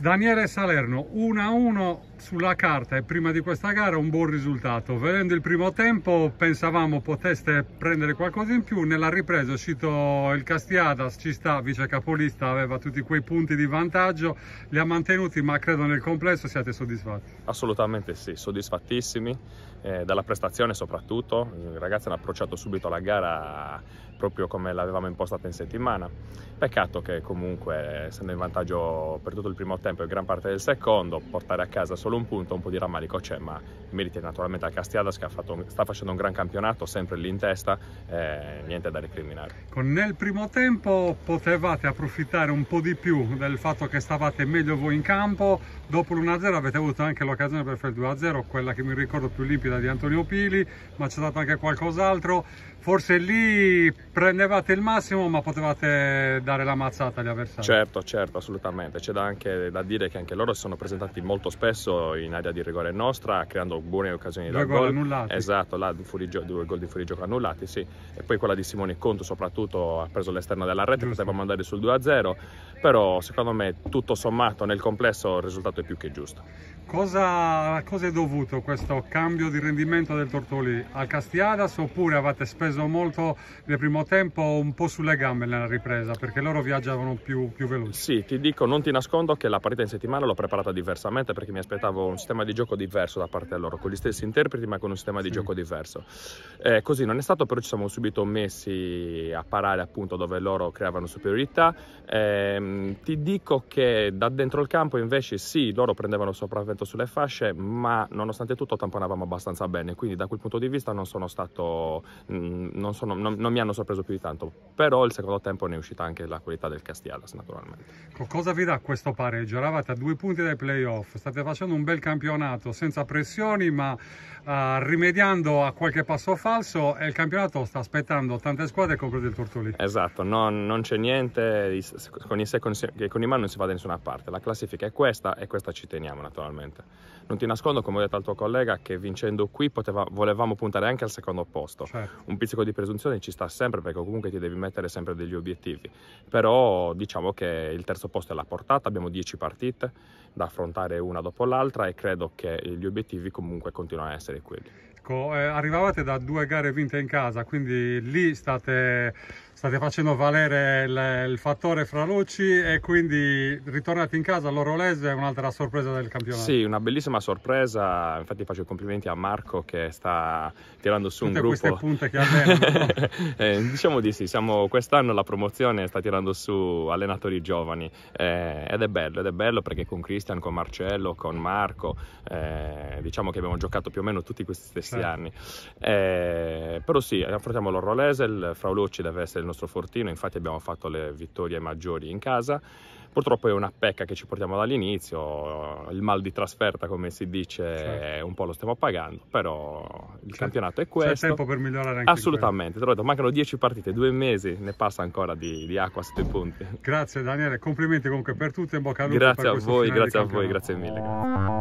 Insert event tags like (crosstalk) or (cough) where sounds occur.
Daniele Salerno 1-1 a sulla carta e prima di questa gara un buon risultato. Vedendo il primo tempo pensavamo poteste prendere qualcosa in più, nella ripresa è uscito il Castiadas, ci sta vice capolista, aveva tutti quei punti di vantaggio, li ha mantenuti ma credo nel complesso siate soddisfatti. Assolutamente sì, soddisfattissimi eh, dalla prestazione soprattutto, i ragazzi hanno approcciato subito la gara proprio come l'avevamo impostata in settimana. Peccato che comunque, essendo in vantaggio per tutto il primo tempo e gran parte del secondo, portare a casa solo un punto un po' di rammarico c'è, ma meriti naturalmente a Castiadas che fatto, sta facendo un gran campionato, sempre lì in testa, eh, niente da recriminare. Nel primo tempo potevate approfittare un po' di più del fatto che stavate meglio voi in campo, dopo l'1-0 avete avuto anche l'occasione per fare il 2-0, quella che mi ricordo più limpida di Antonio Pili, ma c'è stato anche qualcos'altro, forse lì prendevate il massimo ma potevate dare la mazzata agli avversari. Certo, certo, assolutamente. C'è da, anche, da dire che anche loro si sono presentati molto spesso in area di rigore nostra, creando buone occasioni due da gol. annullati. Esatto, là, due gol di fuori gioco annullati, sì. E poi quella di Simone Conto soprattutto ha preso l'esterno della rete, giusto. potevamo andare sul 2-0, però secondo me tutto sommato nel complesso il risultato è più che giusto. Cosa, cosa è dovuto questo cambio di rendimento del Tortoli? Al Castiadas oppure avete speso molto nel primo primo tempo un po' sulle gambe nella ripresa perché loro viaggiavano più, più veloci. Sì, ti dico, non ti nascondo che la partita in settimana l'ho preparata diversamente perché mi aspettavo un sistema di gioco diverso da parte loro, con gli stessi interpreti ma con un sistema di gioco diverso. Eh, così non è stato, però ci siamo subito messi a parare appunto dove loro creavano superiorità. Eh, ti dico che da dentro il campo invece sì, loro prendevano sopravvento sulle fasce, ma nonostante tutto tamponavamo abbastanza bene, quindi da quel punto di vista non sono stato... Mh, mm, non, sono, non, non mi hanno sorpreso preso più di tanto, però il secondo tempo ne è uscita anche la qualità del Castiellas naturalmente. Cosa vi dà questo pareggio? Eravate a due punti dai playoff, state facendo un bel campionato senza pressioni ma uh, rimediando a qualche passo falso e il campionato sta aspettando tante squadre contro del Tortoli. Esatto, non, non c'è niente, con i sé con, con i man non si va da nessuna parte, la classifica è questa e questa ci teniamo naturalmente. Non ti nascondo, come ho detto al tuo collega, che vincendo qui poteva, volevamo puntare anche al secondo posto. Certo. Un pizzico di presunzione ci sta sempre sempre perché comunque ti devi mettere sempre degli obiettivi, però diciamo che il terzo posto è la portata, abbiamo 10 partite da affrontare una dopo l'altra e credo che gli obiettivi comunque continuano a essere quelli. Ecco, eh, arrivavate da due gare vinte in casa, quindi lì state, state facendo valere il, il, fattore Fralucci e quindi ritornate in casa all'Orolese è un'altra sorpresa del campionato. Sì, una bellissima sorpresa, infatti faccio i complimenti a Marco che sta tirando su Tutte un gruppo... queste punte che allenano. (laughs) eh, diciamo di sì, quest'anno la promozione sta tirando su allenatori giovani eh, ed è bello, ed è bello perché con Cristian, con Marcello, con Marco, eh, diciamo che abbiamo giocato più o meno tutti questi stessi questi certo. anni. Eh, però sì, affrontiamo l'Orrolese, il Fraulocci deve essere il nostro fortino, infatti abbiamo fatto le vittorie maggiori in casa. Purtroppo è una pecca che ci portiamo dall'inizio, il mal di trasferta come si dice certo. un po' lo stiamo pagando, però il certo. campionato è questo. C'è tempo per migliorare anche Assolutamente, te mancano 10 partite, due mesi, ne passa ancora di, di acqua a 7 punti. Grazie Daniele, complimenti comunque per tutto e bocca al lupo. Grazie a voi, grazie a voi, grazie mille.